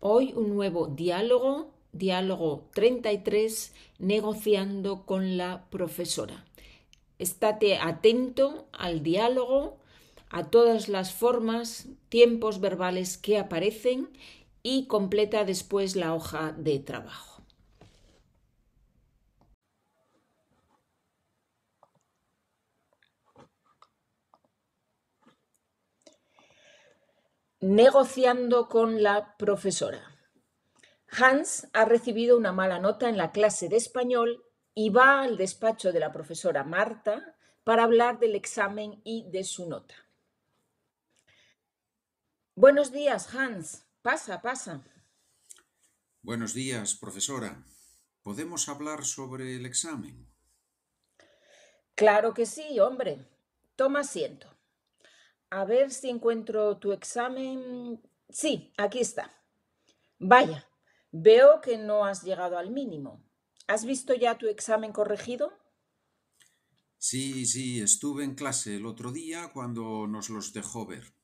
Hoy un nuevo diálogo, diálogo 33, negociando con la profesora. Estate atento al diálogo, a todas las formas, tiempos verbales que aparecen y completa después la hoja de trabajo. Negociando con la profesora. Hans ha recibido una mala nota en la clase de español y va al despacho de la profesora Marta para hablar del examen y de su nota. Buenos días, Hans. Pasa, pasa. Buenos días, profesora. ¿Podemos hablar sobre el examen? Claro que sí, hombre. Toma asiento. A ver si encuentro tu examen. Sí, aquí está. Vaya, veo que no has llegado al mínimo. ¿Has visto ya tu examen corregido? Sí, sí, estuve en clase el otro día cuando nos los dejó ver.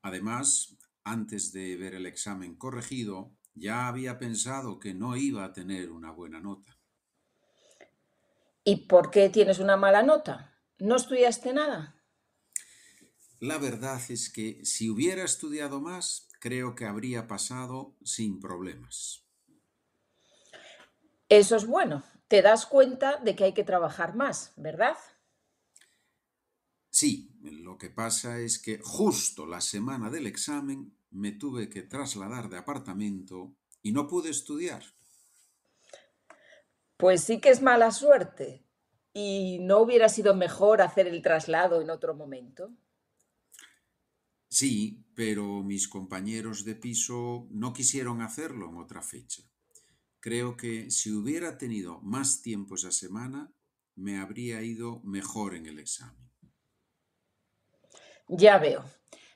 Además, antes de ver el examen corregido, ya había pensado que no iba a tener una buena nota. ¿Y por qué tienes una mala nota? ¿No estudiaste nada? La verdad es que si hubiera estudiado más, creo que habría pasado sin problemas. Eso es bueno. Te das cuenta de que hay que trabajar más, ¿verdad? Sí, lo que pasa es que justo la semana del examen me tuve que trasladar de apartamento y no pude estudiar. Pues sí que es mala suerte. ¿Y no hubiera sido mejor hacer el traslado en otro momento? Sí, pero mis compañeros de piso no quisieron hacerlo en otra fecha. Creo que si hubiera tenido más tiempo esa semana, me habría ido mejor en el examen. Ya veo.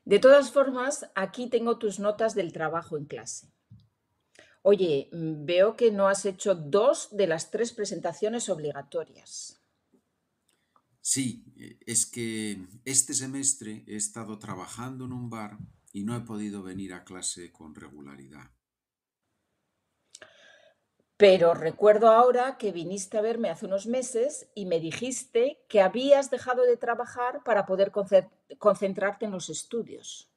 De todas formas, aquí tengo tus notas del trabajo en clase. Oye, mm, veo que no has hecho dos de las tres presentaciones obligatorias. Sí, eh, es que este semestre he estado trabajando en un bar y no he podido venir a clase con regularidad. Pero recuerdo ahora que viniste a verme hace unos meses y me dijiste que habías dejado de trabajar para poder concentrarte en los estudios.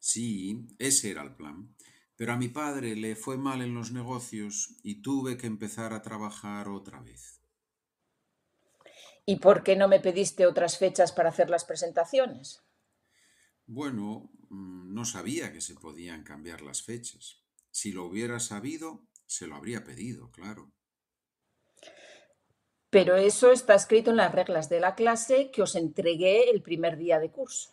Sí, ese era el plan. Pero a mi padre le fue mal en los negocios y tuve que empezar a trabajar otra vez. ¿Y por qué no me pediste otras fechas para hacer las presentaciones? Bueno, mm, no sabía que se podían cambiar las fechas. Si lo hubiera sabido, se lo habría pedido, claro. Pero eso está escrito en las reglas de la clase que os entregué el primer día de curso.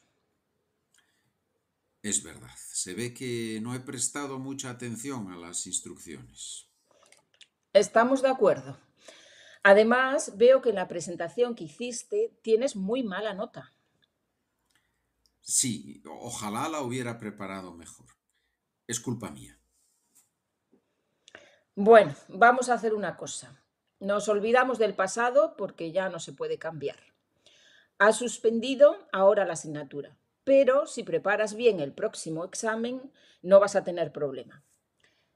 Es verdad, se ve que no he prestado mucha atención a las instrucciones. Estamos de acuerdo. Además, veo que en la presentación que hiciste tienes muy mala nota. Sí, ojalá la hubiera preparado mejor. Es culpa mía. Bueno, vamos a hacer una cosa. Nos olvidamos del pasado porque ya no se puede cambiar. Has suspendido ahora la asignatura, pero si preparas bien el próximo examen no vas a tener problema.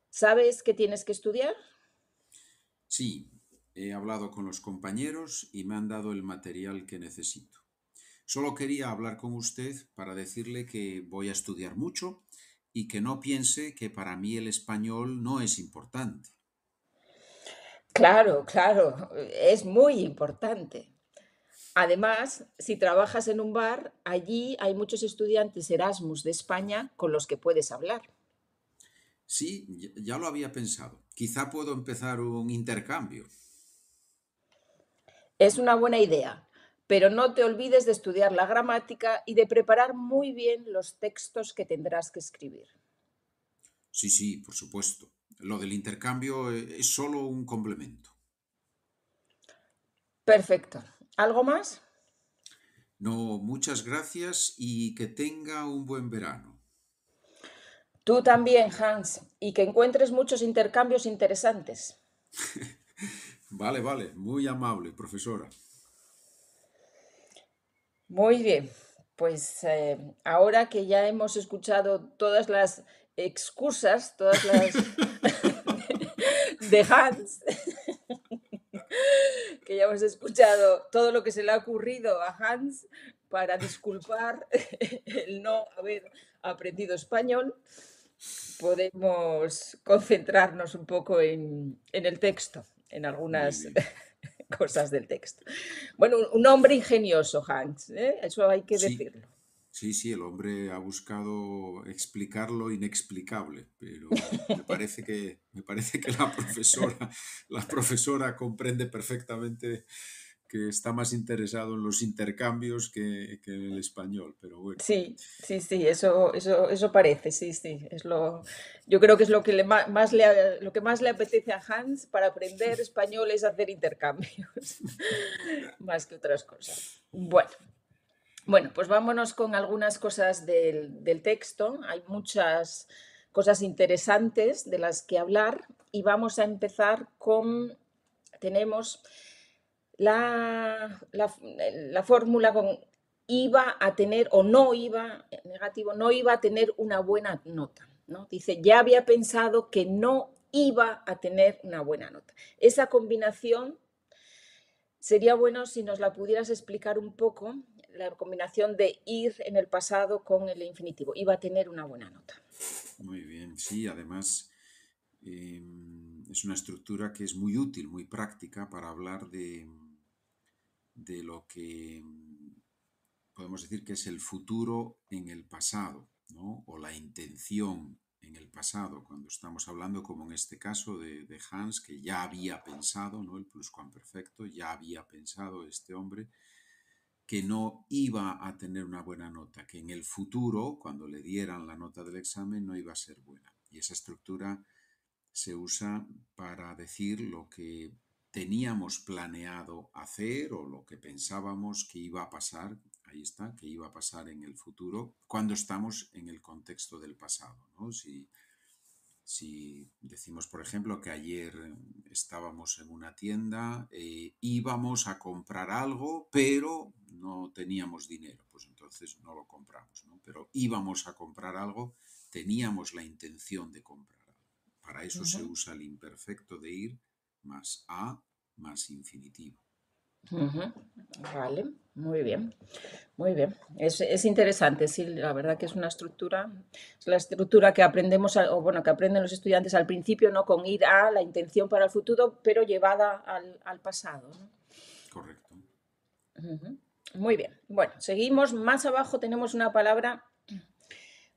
¿Sabes qué tienes que estudiar? Sí, He hablado con los compañeros y me han dado el material que necesito. Solo quería hablar con usted para decirle que voy a estudiar mucho y que no piense que para mí el español no es importante. Claro, claro, es muy importante. Además, si trabajas en un bar, allí hay muchos estudiantes Erasmus de España con los que puedes hablar. Sí, ya lo había pensado. Quizá puedo empezar un intercambio. Es una buena idea, pero no te olvides de estudiar la gramática y de preparar muy bien los textos que tendrás que escribir. Sí, sí, por supuesto. Lo del intercambio eh, es solo un complemento. Perfecto. ¿Algo más? No, muchas gracias y que tenga un buen verano. Tú también, Hans, y que encuentres muchos intercambios interesantes. Vale, vale, muy amable, profesora. Muy bien, pues eh, ahora que ya hemos escuchado todas las excusas, todas las de Hans, que ya hemos escuchado todo lo que se le ha ocurrido a Hans para disculpar el no haber aprendido español, podemos concentrarnos un poco en el texto en algunas cosas del texto. Bueno, un hombre ingenioso, Hans, ¿eh? eso hay que decirlo. Sí, sí, el hombre ha buscado explicar lo inexplicable, pero me parece que, me parece que la, profesora, la profesora comprende perfectamente que está más interesado en los intercambios que, en el español, pero bueno. Sí, sí, sí, eso, eso, parece, sí, sí. Es lo, yo creo que es lo que, más le, lo que más le apetece a Hans para aprender español es hacer intercambios, más que otras cosas. Bueno. Bueno, pues vámonos con algunas cosas del, del texto. Hay muchas cosas interesantes de las que hablar y vamos a empezar con, tenemos eh, la, fórmula con iba a tener o no iba, eh, negativo, no iba a tener una buena nota. ¿no? Dice, ya había pensado que no iba a tener una buena nota. Esa combinación sería bueno si nos la pudieras explicar un poco, la combinación de ir en el pasado con el infinitivo. Iba a tener una buena nota. Muy bien, sí, además em, es una estructura que es muy útil, muy práctica para hablar de de lo que podemos decir que es el futuro en el pasado, o la intención en el pasado, cuando estamos hablando, como en este caso de, Hans, que ya había pensado, ¿no? el pluscuamperfecto, ya había pensado este hombre que no iba a tener una buena nota, que en el futuro, cuando le dieran la nota del examen, no iba a ser buena. Y esa estructura se usa para decir lo que teníamos planeado hacer o lo que pensábamos que iba a pasar, ahí está, que iba a pasar en el futuro, cuando estamos en el contexto del pasado. Si, decimos, por ejemplo, que ayer estábamos en una tienda, eh, íbamos a comprar algo, pero no teníamos dinero, pues entonces no lo compramos, Pero íbamos a comprar algo, teníamos la intención de comprar algo. Para eso se usa el imperfecto de ir más A más infinitivo. Vale, muy bien, muy bien. Es, interesante, sí, la verdad que es una estructura, es la estructura que aprendemos, o bueno, que aprenden los estudiantes al principio, ¿no? Con ir a la intención para el futuro, pero llevada al, pasado. Correcto. Muy bien, bueno, seguimos. Más abajo tenemos una palabra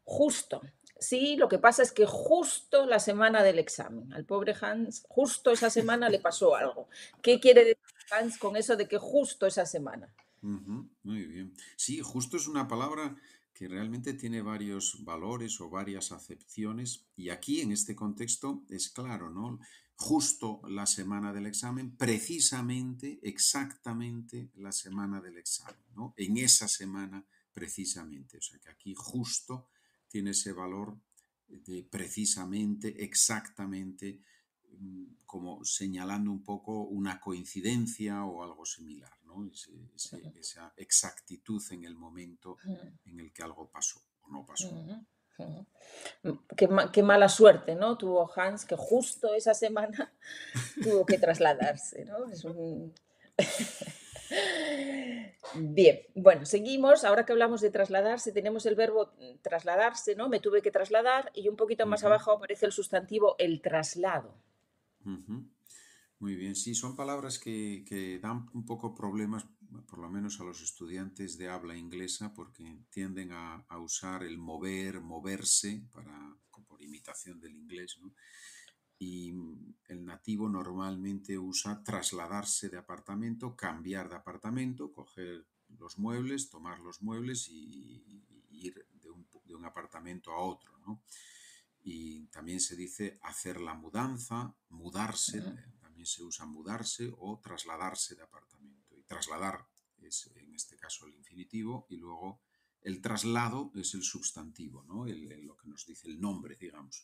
justo. Sí, lo que pasa es que justo la semana del examen, al pobre Hans, justo esa semana le pasó algo. ¿Qué quiere decir Hans con eso de que justo esa semana? muy bien. Sí, justo es una palabra que realmente tiene varios valores o varias acepciones y aquí en este contexto es claro, ¿no? Justo la semana del examen, precisamente, exactamente la semana del examen, ¿no? En esa semana precisamente, o sea que aquí justo tiene ese valor de precisamente, exactamente, mm, como señalando un poco una coincidencia o algo similar, ¿no? esa exactitud en el momento en el que algo pasó o no pasó. Mm, qué, mala suerte, ¿no? Tuvo Hans que justo esa semana tuvo que trasladarse, Bien, bueno, seguimos. Ahora que hablamos de trasladarse, tenemos el verbo mm, trasladarse, ¿no? Me tuve que trasladar y un poquito más abajo aparece el sustantivo el traslado. Muy bien, sí, son palabras que, dan un poco problemas, por lo menos a los estudiantes de habla inglesa, porque tienden a, usar el mover, moverse, para, por imitación del inglés, ¿no? y el nativo normalmente usa trasladarse de apartamento, cambiar de apartamento, coger los muebles, tomar los muebles y, ir de un, apartamento a otro. Y también se dice hacer la mudanza, mudarse, eh, también se usa mudarse o trasladarse de apartamento. Y trasladar es en este caso el infinitivo y luego el traslado es el sustantivo, ¿no? lo que nos dice el nombre, digamos.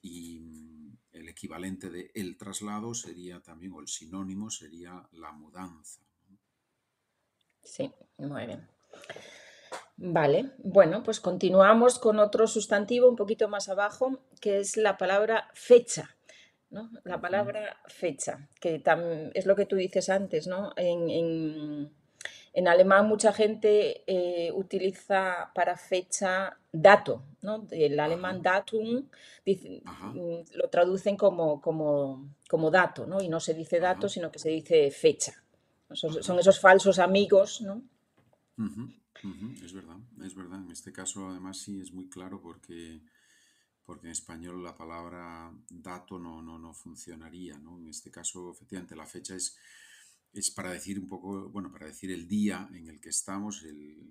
Y el equivalente de el traslado sería también, o el sinónimo sería la mudanza. Sí, muy bien. Vale, bueno, pues continuamos con otro sustantivo un poquito más abajo, que es la palabra fecha. ¿no? La palabra fecha, que es lo que tú dices antes, ¿no? en en alemán mucha gente eh, utiliza para fecha dato, ¿no? el alemán datum mm, lo traducen como, como, dato, ¿no? Y no se dice dato, sino que se dice fecha. Son, esos falsos amigos, ¿no? Es verdad, es verdad. En este caso, además, sí es muy claro porque, porque en español la palabra dato no, no, no funcionaría, ¿no? En este caso, efectivamente, la fecha es es para decir un poco, bueno, para decir el día en el que estamos,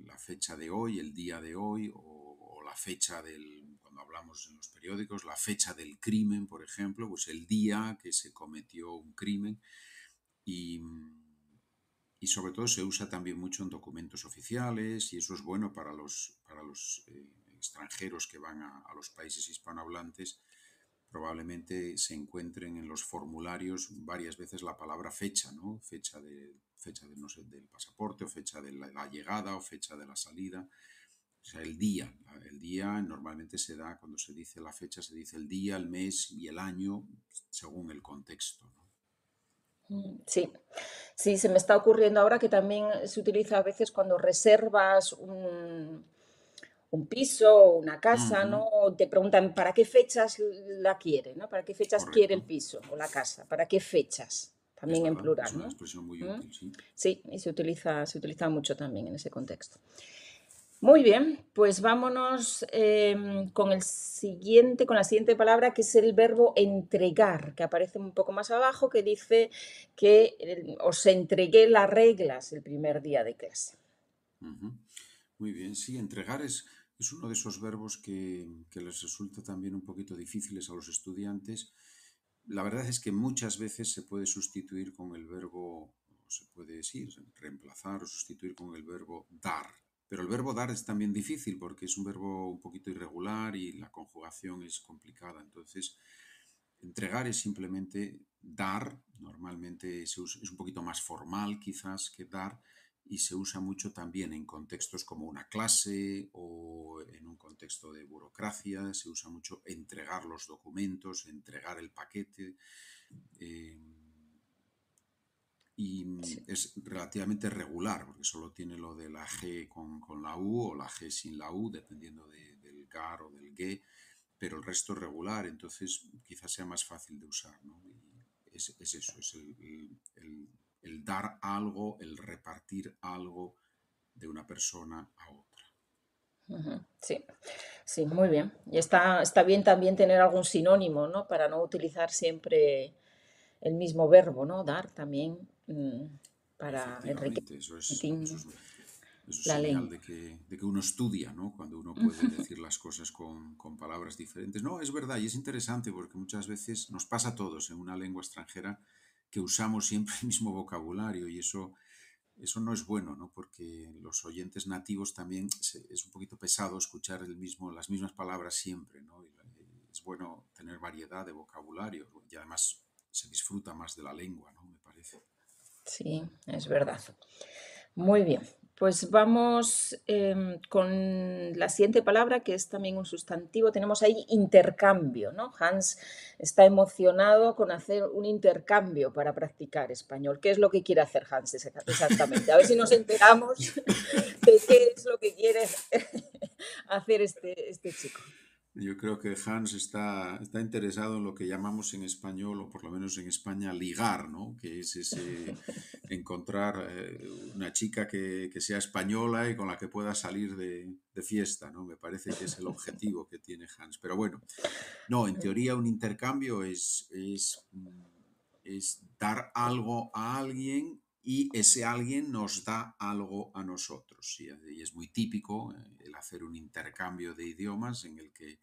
la fecha de hoy, el día de hoy, o, la fecha del, cuando hablamos en los periódicos, la fecha del crimen, por ejemplo, pues el día que se cometió un crimen. Y, sobre todo se usa también mucho en documentos oficiales y eso es bueno para los, eh, extranjeros que van a los países hispanohablantes probablemente se encuentren en los formularios varias veces la palabra fecha, ¿no? Fecha, de, fecha no sé, del pasaporte o fecha de la, llegada o fecha de la salida. O sea, el día. El día normalmente se da, cuando se dice la fecha, se dice el día, el mes y el año, según el contexto. Mm, sí, sí, se me está ocurriendo ahora que también se utiliza a veces cuando reservas un, un piso, una casa, ¿no? Te preguntan para qué fechas la quiere, ¿no? ¿Para qué fechas quiere el piso o la casa? ¿Para qué fechas? También en plural. Es una expresión muy ¿Mm? útil, sí. Sí, y se utiliza, se utiliza mucho también en ese contexto. Muy bien, pues vámonos em, con, el siguiente, con la siguiente palabra, que es el verbo entregar, que aparece un poco más abajo, que dice que os entregué las reglas el primer día de clase. Muy bien, sí, entregar es es uno de esos verbos que, les resulta también un poquito difíciles a los estudiantes. La verdad es que muchas veces se puede sustituir con el verbo, se puede decir, reemplazar o sustituir con el verbo dar. Pero el verbo dar es también difícil porque es un verbo un poquito irregular y la conjugación es complicada. Entonces, entregar es simplemente dar. Normalmente es un poquito más formal quizás que dar y se usa mucho también en contextos como una clase o en un contexto de burocracia, se usa mucho entregar los documentos, entregar el paquete. Eh, y es relativamente regular, porque solo tiene lo de la G con, con la U o la G sin la U, dependiendo del GAR o del GE, pero el resto es regular, entonces quizás sea más fácil de usar. ¿no? es, eso, es el el dar algo, el repartir algo de una persona a otra. Sí, muy bien. Y está, está bien también tener algún sinónimo, ¿no? Para no utilizar siempre el mismo verbo, ¿no? Dar también mm, para enriquecer. Eso es, la señal De, que, uno estudia, ¿no? Cuando uno puede decir las cosas con, palabras diferentes. No, es verdad y es interesante porque muchas veces nos pasa a todos en una lengua extranjera que usamos siempre el mismo vocabulario y eso, eso no es bueno, ¿no? porque los oyentes nativos también es un poquito pesado escuchar el mismo, las mismas palabras siempre. Eh, es bueno tener variedad de vocabulario y además se disfruta más de la lengua, ¿no? me parece. Sí, es verdad. Muy bien. Pues vamos em, con la siguiente palabra, que es también un sustantivo. Tenemos ahí intercambio, ¿no? Hans está emocionado con hacer un intercambio para practicar español. ¿Qué es lo que quiere hacer Hans exactamente? A ver si nos enteramos de qué es lo que quiere hacer este, este chico. Yo creo que Hans está, está interesado en lo que llamamos en español, o por lo menos en España, ligar, ¿no? Que es ese encontrar eh, una chica que, sea española y con la que pueda salir de, de, fiesta, ¿no? Me parece que es el objetivo que tiene Hans. Pero bueno, no, en teoría un intercambio es, es, mm, es dar algo a alguien y ese alguien nos da algo a nosotros. Y es muy típico eh, el hacer un intercambio de idiomas en el que,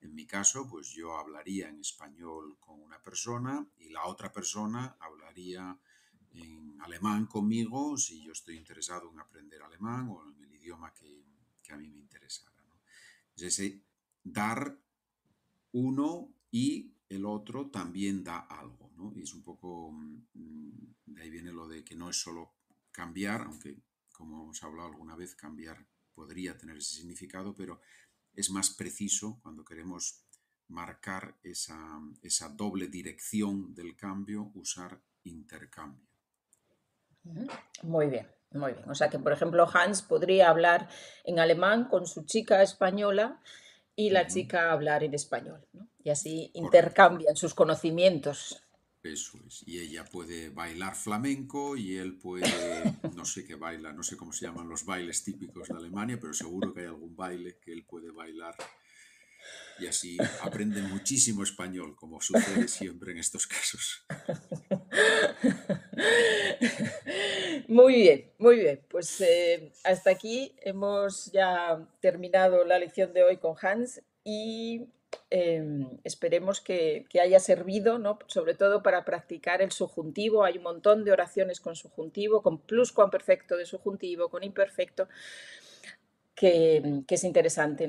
en mi caso, pues yo hablaría en español con una persona y la otra persona hablaría en alemán conmigo si yo estoy interesado en aprender alemán o en el idioma que, a mí me interesara. Es ese dar uno y el otro también da algo, ¿no? Y es un poco, mm, de ahí viene lo de que no es solo cambiar, aunque como hemos hablado alguna vez, cambiar podría tener ese significado, pero es más preciso cuando queremos marcar esa, esa doble dirección del cambio, usar intercambio. Muy bien, muy bien. O sea que, por ejemplo, Hans podría hablar en alemán con su chica española y la chica hablar en español. ¿no? Y así intercambian sus conocimientos. Eso es. Y ella puede bailar flamenco y él puede, no sé qué baila, no sé cómo se llaman los bailes típicos de Alemania, pero seguro que hay algún baile que él puede bailar. Y así aprende muchísimo español, como sucede siempre en estos casos. Muy bien, muy bien. Pues eh, hasta aquí hemos ya terminado la lección de hoy con Hans y em, esperemos que, haya servido, sobre todo para practicar el subjuntivo. Hay un montón de oraciones con subjuntivo, con plus perfecto de subjuntivo, con imperfecto, que, es interesante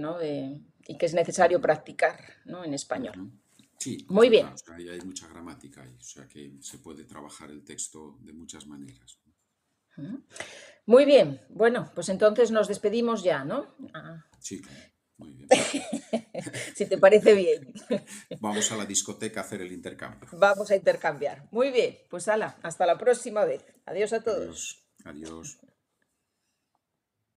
y que es necesario practicar ¿no? en español. Sí, muy bien. hay, mucha gramática ahí, o sea que se puede trabajar el texto de muchas maneras. Muy bien, bueno, pues entonces nos despedimos ya, ¿no? Ah. Sí, muy bien. si te parece bien. Vamos a la discoteca a hacer el intercambio. Vamos a intercambiar. Muy bien, pues ala, hasta la próxima vez. Adiós a todos. adiós.